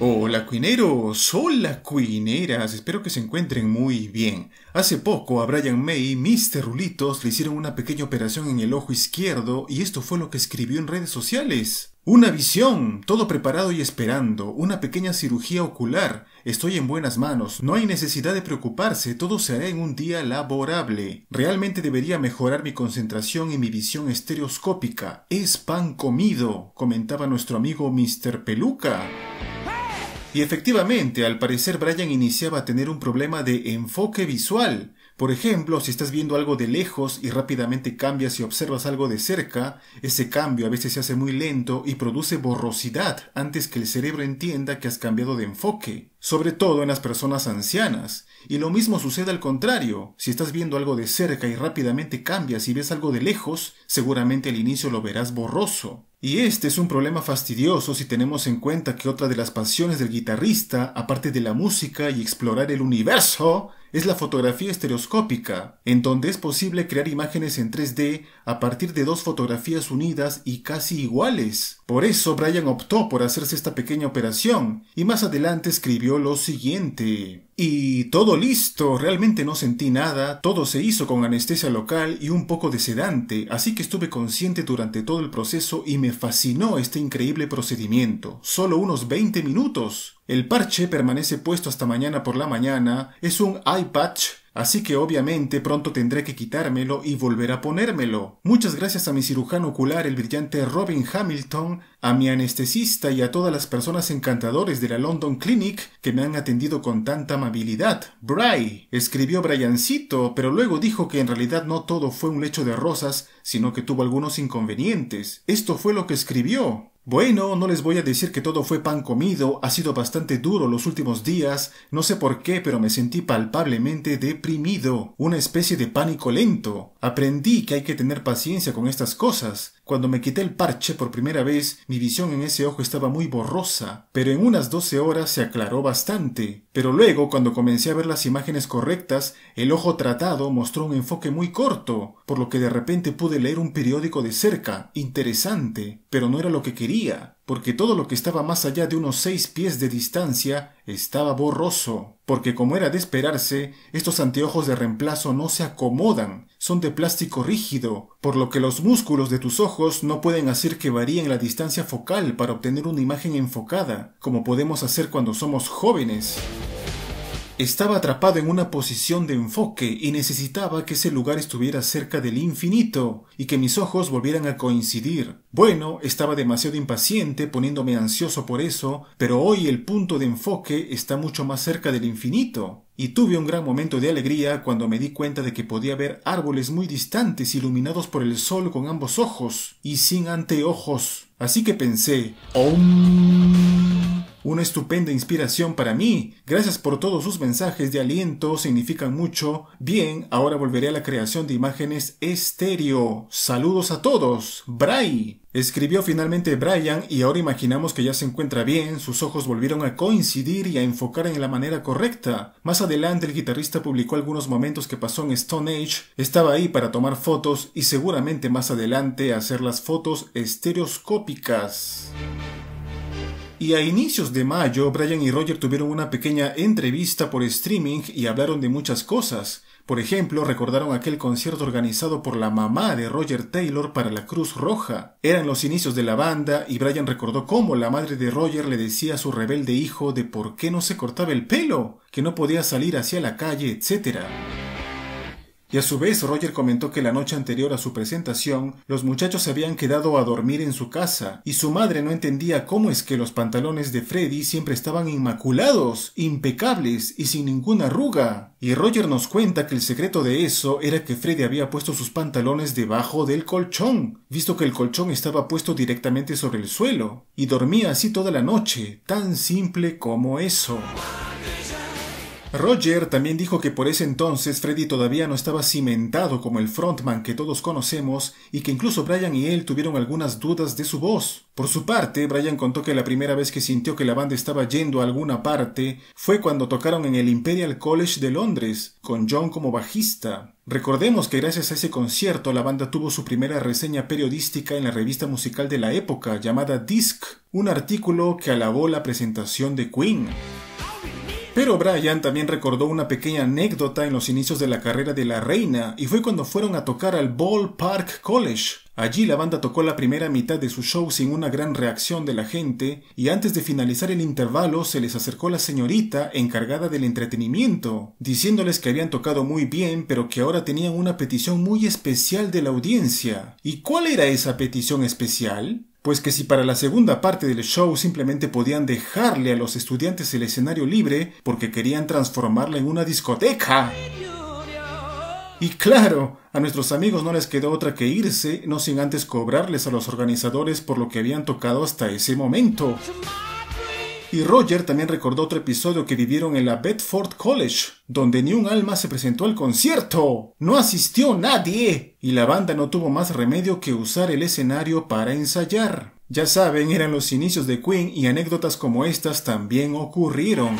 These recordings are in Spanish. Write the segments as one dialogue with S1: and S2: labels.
S1: Hola cuineros, hola cuineras, espero que se encuentren muy bien. Hace poco a Brian May y Mr. Rulitos le hicieron una pequeña operación en el ojo izquierdo y esto fue lo que escribió en redes sociales. Una visión, todo preparado y esperando, una pequeña cirugía ocular. Estoy en buenas manos, no hay necesidad de preocuparse, todo se hará en un día laborable. Realmente debería mejorar mi concentración y mi visión estereoscópica. Es pan comido, comentaba nuestro amigo Mr. Peluca. Y efectivamente, al parecer Brian iniciaba a tener un problema de enfoque visual. Por ejemplo, si estás viendo algo de lejos y rápidamente cambias y observas algo de cerca, ese cambio a veces se hace muy lento y produce borrosidad antes que el cerebro entienda que has cambiado de enfoque, sobre todo en las personas ancianas. Y lo mismo sucede al contrario, si estás viendo algo de cerca y rápidamente cambias y ves algo de lejos, seguramente al inicio lo verás borroso. Y este es un problema fastidioso si tenemos en cuenta que otra de las pasiones del guitarrista, aparte de la música y explorar el universo, es la fotografía estereoscópica, en donde es posible crear imágenes en 3D a partir de dos fotografías unidas y casi iguales. Por eso Brian optó por hacerse esta pequeña operación y más adelante escribió lo siguiente. Y todo listo, realmente no sentí nada, todo se hizo con anestesia local y un poco de sedante, así que estuve consciente durante todo el proceso y me fascinó este increíble procedimiento. Solo unos 20 minutos. El parche permanece puesto hasta mañana por la mañana, es un eye patch, así que obviamente pronto tendré que quitármelo y volver a ponérmelo. Muchas gracias a mi cirujano ocular, el brillante Robin Hamilton, a mi anestesista y a todas las personas encantadores de la London Clinic que me han atendido con tanta amabilidad. Bry, escribió Briancito, pero luego dijo que en realidad no todo fue un lecho de rosas, sino que tuvo algunos inconvenientes. Esto fue lo que escribió. Bueno, no les voy a decir que todo fue pan comido, ha sido bastante duro los últimos días, no sé por qué, pero me sentí palpablemente deprimido, una especie de pánico lento. Aprendí que hay que tener paciencia con estas cosas. Cuando me quité el parche por primera vez, mi visión en ese ojo estaba muy borrosa, pero en unas doce horas se aclaró bastante. Pero luego, cuando comencé a ver las imágenes correctas, el ojo tratado mostró un enfoque muy corto, por lo que de repente pude leer un periódico de cerca, interesante, pero no era lo que quería, porque todo lo que estaba más allá de unos seis pies de distancia estaba borroso, porque como era de esperarse, estos anteojos de reemplazo no se acomodan, son de plástico rígido, por lo que los músculos de tus ojos no pueden hacer que varíen la distancia focal para obtener una imagen enfocada, como podemos hacer cuando somos jóvenes. Estaba atrapado en una posición de enfoque y necesitaba que ese lugar estuviera cerca del infinito y que mis ojos volvieran a coincidir. Bueno, estaba demasiado impaciente, poniéndome ansioso por eso, pero hoy el punto de enfoque está mucho más cerca del infinito. Y tuve un gran momento de alegría cuando me di cuenta de que podía ver árboles muy distantes iluminados por el sol con ambos ojos y sin anteojos. Así que pensé, ¡Oh! Una estupenda inspiración para mí. Gracias por todos sus mensajes de aliento, significan mucho. Bien, ahora volveré a la creación de imágenes estéreo. Saludos a todos. Bray. Escribió finalmente Brian y ahora imaginamos que ya se encuentra bien, sus ojos volvieron a coincidir y a enfocar en la manera correcta. Más adelante el guitarrista publicó algunos momentos que pasó en Stone Age, estaba ahí para tomar fotos y seguramente más adelante hacer las fotos estereoscópicas. Y a inicios de mayo, Brian y Roger tuvieron una pequeña entrevista por streaming y hablaron de muchas cosas. Por ejemplo, recordaron aquel concierto organizado por la mamá de Roger Taylor para la Cruz Roja. Eran los inicios de la banda y Brian recordó cómo la madre de Roger le decía a su rebelde hijo de por qué no se cortaba el pelo, que no podía salir hacia la calle, etcétera y a su vez Roger comentó que la noche anterior a su presentación los muchachos se habían quedado a dormir en su casa y su madre no entendía cómo es que los pantalones de Freddy siempre estaban inmaculados, impecables y sin ninguna arruga. Y Roger nos cuenta que el secreto de eso era que Freddy había puesto sus pantalones debajo del colchón, visto que el colchón estaba puesto directamente sobre el suelo, y dormía así toda la noche, tan simple como eso. Roger también dijo que por ese entonces Freddy todavía no estaba cimentado como el frontman que todos conocemos y que incluso Brian y él tuvieron algunas dudas de su voz. Por su parte, Brian contó que la primera vez que sintió que la banda estaba yendo a alguna parte fue cuando tocaron en el Imperial College de Londres, con John como bajista. Recordemos que gracias a ese concierto la banda tuvo su primera reseña periodística en la revista musical de la época llamada Disc, un artículo que alabó la presentación de Queen. Pero Brian también recordó una pequeña anécdota en los inicios de la carrera de la reina y fue cuando fueron a tocar al Ball Park College. Allí la banda tocó la primera mitad de su show sin una gran reacción de la gente y antes de finalizar el intervalo se les acercó la señorita encargada del entretenimiento, diciéndoles que habían tocado muy bien pero que ahora tenían una petición muy especial de la audiencia. ¿Y cuál era esa petición especial? pues que si para la segunda parte del show simplemente podían dejarle a los estudiantes el escenario libre porque querían transformarla en una discoteca. Y claro, a nuestros amigos no les quedó otra que irse, no sin antes cobrarles a los organizadores por lo que habían tocado hasta ese momento. Y Roger también recordó otro episodio que vivieron en la Bedford College, donde ni un alma se presentó al concierto. No asistió nadie. Y la banda no tuvo más remedio que usar el escenario para ensayar. Ya saben, eran los inicios de Queen y anécdotas como estas también ocurrieron.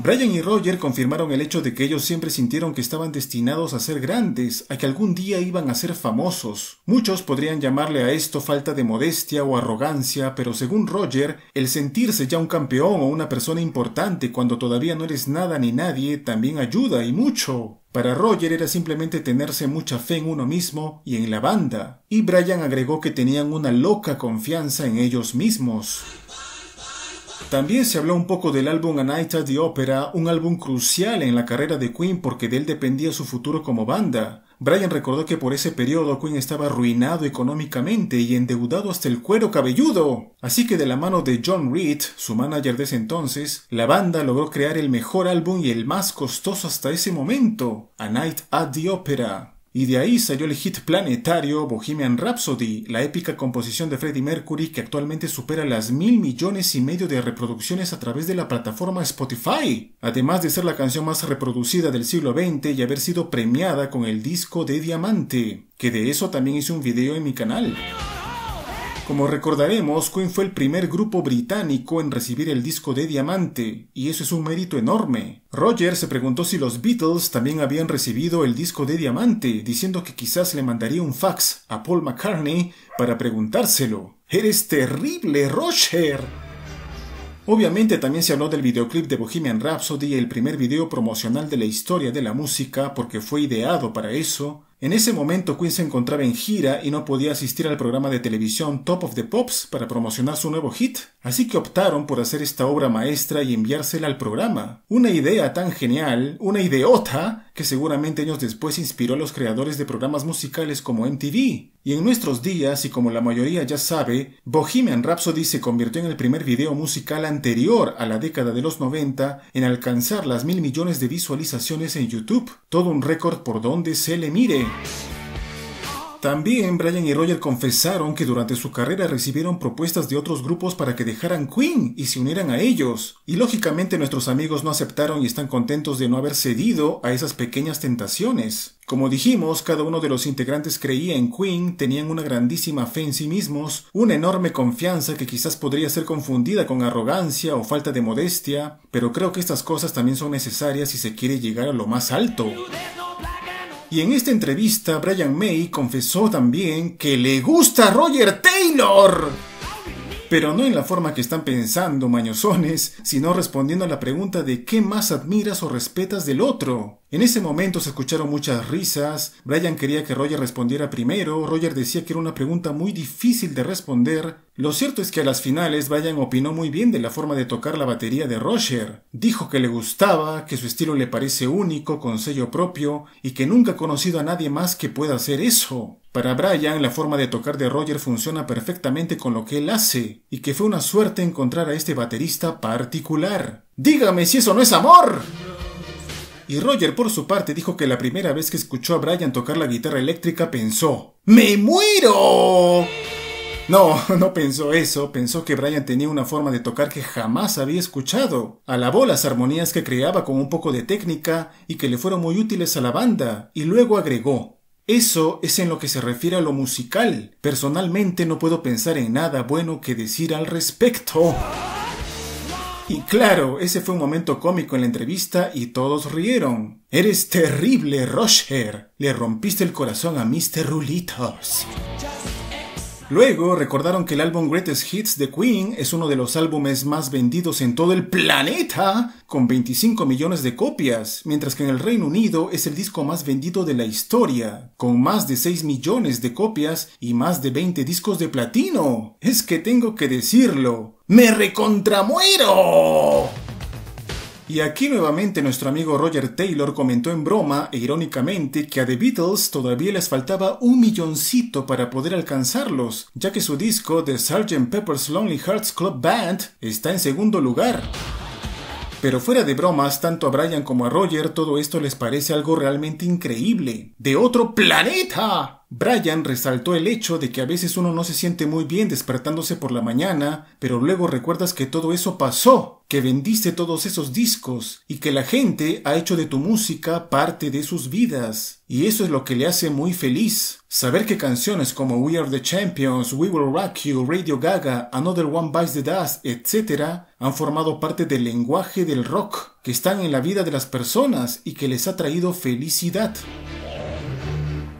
S1: Brian y Roger confirmaron el hecho de que ellos siempre sintieron que estaban destinados a ser grandes, a que algún día iban a ser famosos. Muchos podrían llamarle a esto falta de modestia o arrogancia, pero según Roger, el sentirse ya un campeón o una persona importante cuando todavía no eres nada ni nadie también ayuda y mucho. Para Roger era simplemente tenerse mucha fe en uno mismo y en la banda, y Brian agregó que tenían una loca confianza en ellos mismos. También se habló un poco del álbum A Night at the Opera, un álbum crucial en la carrera de Queen porque de él dependía su futuro como banda. Brian recordó que por ese periodo Queen estaba arruinado económicamente y endeudado hasta el cuero cabelludo. Así que de la mano de John Reed, su manager de ese entonces, la banda logró crear el mejor álbum y el más costoso hasta ese momento, A Night at the Opera. Y de ahí salió el hit planetario Bohemian Rhapsody, la épica composición de Freddie Mercury que actualmente supera las mil millones y medio de reproducciones a través de la plataforma Spotify, además de ser la canción más reproducida del siglo XX y haber sido premiada con el disco de diamante, que de eso también hice un video en mi canal. Como recordaremos, Queen fue el primer grupo británico en recibir el disco de diamante, y eso es un mérito enorme. Roger se preguntó si los Beatles también habían recibido el disco de diamante, diciendo que quizás le mandaría un fax a Paul McCartney para preguntárselo. ¡Eres terrible, Roger! Obviamente también se habló del videoclip de Bohemian Rhapsody, el primer video promocional de la historia de la música, porque fue ideado para eso, en ese momento Queen se encontraba en gira y no podía asistir al programa de televisión Top of the Pops para promocionar su nuevo hit, así que optaron por hacer esta obra maestra y enviársela al programa. Una idea tan genial, una ideota, que seguramente años después inspiró a los creadores de programas musicales como MTV. Y en nuestros días, y como la mayoría ya sabe, Bohemian Rhapsody se convirtió en el primer video musical anterior a la década de los 90 en alcanzar las mil millones de visualizaciones en YouTube, todo un récord por donde se le mire. También Brian y Roger confesaron que durante su carrera recibieron propuestas de otros grupos para que dejaran Queen y se unieran a ellos. Y lógicamente nuestros amigos no aceptaron y están contentos de no haber cedido a esas pequeñas tentaciones. Como dijimos, cada uno de los integrantes creía en Queen, tenían una grandísima fe en sí mismos, una enorme confianza que quizás podría ser confundida con arrogancia o falta de modestia, pero creo que estas cosas también son necesarias si se quiere llegar a lo más alto. Y en esta entrevista, Brian May confesó también que le gusta Roger Taylor. Pero no en la forma que están pensando, mañosones, sino respondiendo a la pregunta de qué más admiras o respetas del otro. En ese momento se escucharon muchas risas, Brian quería que Roger respondiera primero, Roger decía que era una pregunta muy difícil de responder. Lo cierto es que a las finales Brian opinó muy bien de la forma de tocar la batería de Roger. Dijo que le gustaba, que su estilo le parece único, con sello propio, y que nunca ha conocido a nadie más que pueda hacer eso. Para Brian, la forma de tocar de Roger funciona perfectamente con lo que él hace, y que fue una suerte encontrar a este baterista particular. Dígame si eso no es amor y Roger por su parte dijo que la primera vez que escuchó a Brian tocar la guitarra eléctrica pensó ¡Me muero! No, no pensó eso, pensó que Brian tenía una forma de tocar que jamás había escuchado. Alabó las armonías que creaba con un poco de técnica y que le fueron muy útiles a la banda, y luego agregó Eso es en lo que se refiere a lo musical. Personalmente no puedo pensar en nada bueno que decir al respecto. Y claro, ese fue un momento cómico en la entrevista y todos rieron. Eres terrible, Roger. Le rompiste el corazón a Mr. Rulitos. Luego recordaron que el álbum Greatest Hits de Queen es uno de los álbumes más vendidos en todo el planeta, con 25 millones de copias, mientras que en el Reino Unido es el disco más vendido de la historia, con más de 6 millones de copias y más de 20 discos de platino. Es que tengo que decirlo, ¡me recontramuero! Y aquí nuevamente nuestro amigo Roger Taylor comentó en broma e irónicamente que a The Beatles todavía les faltaba un milloncito para poder alcanzarlos, ya que su disco The Sgt. Pepper's Lonely Hearts Club Band está en segundo lugar. Pero fuera de bromas, tanto a Brian como a Roger todo esto les parece algo realmente increíble. ¡De otro planeta! Brian resaltó el hecho de que a veces uno no se siente muy bien despertándose por la mañana, pero luego recuerdas que todo eso pasó, que vendiste todos esos discos y que la gente ha hecho de tu música parte de sus vidas. Y eso es lo que le hace muy feliz. Saber que canciones como We Are the Champions, We Will Rock You, Radio Gaga, Another One Bites the Dust, etc., han formado parte del lenguaje del rock, que están en la vida de las personas y que les ha traído felicidad.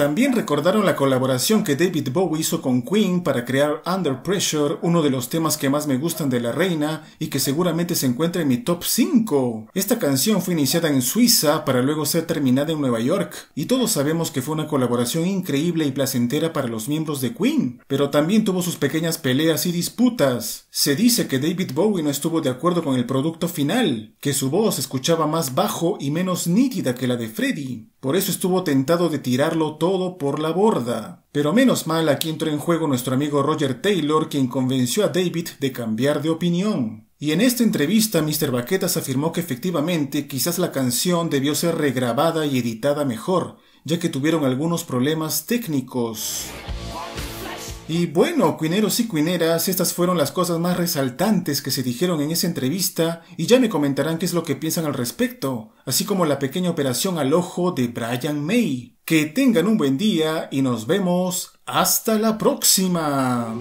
S1: También recordaron la colaboración que David Bowie hizo con Queen para crear Under Pressure, uno de los temas que más me gustan de La Reina y que seguramente se encuentra en mi top 5. Esta canción fue iniciada en Suiza para luego ser terminada en Nueva York, y todos sabemos que fue una colaboración increíble y placentera para los miembros de Queen, pero también tuvo sus pequeñas peleas y disputas. Se dice que David Bowie no estuvo de acuerdo con el producto final, que su voz escuchaba más bajo y menos nítida que la de Freddy. Por eso estuvo tentado de tirarlo todo por la borda. Pero menos mal aquí entró en juego nuestro amigo Roger Taylor, quien convenció a David de cambiar de opinión. Y en esta entrevista, Mr. Baquetas afirmó que efectivamente quizás la canción debió ser regrabada y editada mejor, ya que tuvieron algunos problemas técnicos. Y bueno, cuineros y cuineras, estas fueron las cosas más resaltantes que se dijeron en esa entrevista y ya me comentarán qué es lo que piensan al respecto, así como la pequeña operación al ojo de Brian May. Que tengan un buen día y nos vemos hasta la próxima.